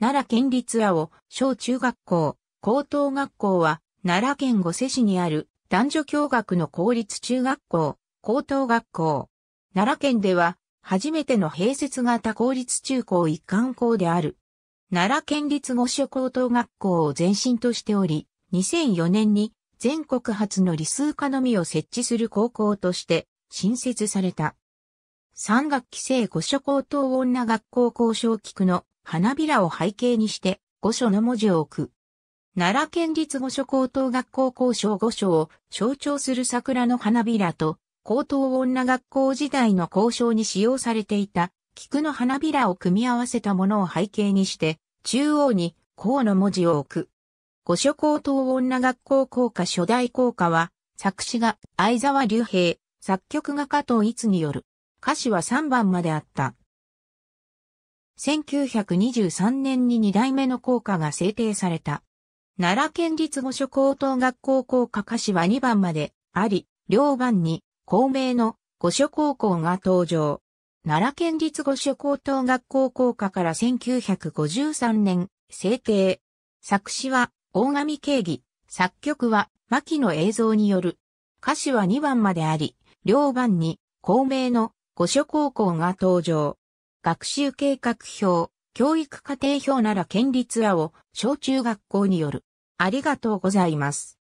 奈良県立青、小中学校、高等学校は、奈良県五瀬市にある男女共学の公立中学校、高等学校。奈良県では、初めての併設型公立中高一貫校である。奈良県立五所高等学校を前身としており、2004年に全国初の理数科のみを設置する高校として新設された。三学期制五所高等女学校交渉菊の花びらを背景にして、御所の文字を置く。奈良県立御所高等学校校章御所を象徴する桜の花びらと、高等女学校時代の校章に使用されていた菊の花びらを組み合わせたものを背景にして、中央に校の文字を置く。御所高等女学校校歌初代校歌は、作詞が相沢隆平、作曲が加藤逸による。歌詞は3番まであった。1923年に2代目の校歌が制定された。奈良県立五所高等学校校歌歌詞は2番まであり、両番に校名の五所高校が登場。奈良県立五所高等学校校歌から1953年制定。作詞は大神慶義、作曲は牧野映像による。歌詞は2番まであり、両番に校名の五所高校が登場。学習計画表、教育課程表なら県立青、小中学校による。ありがとうございます。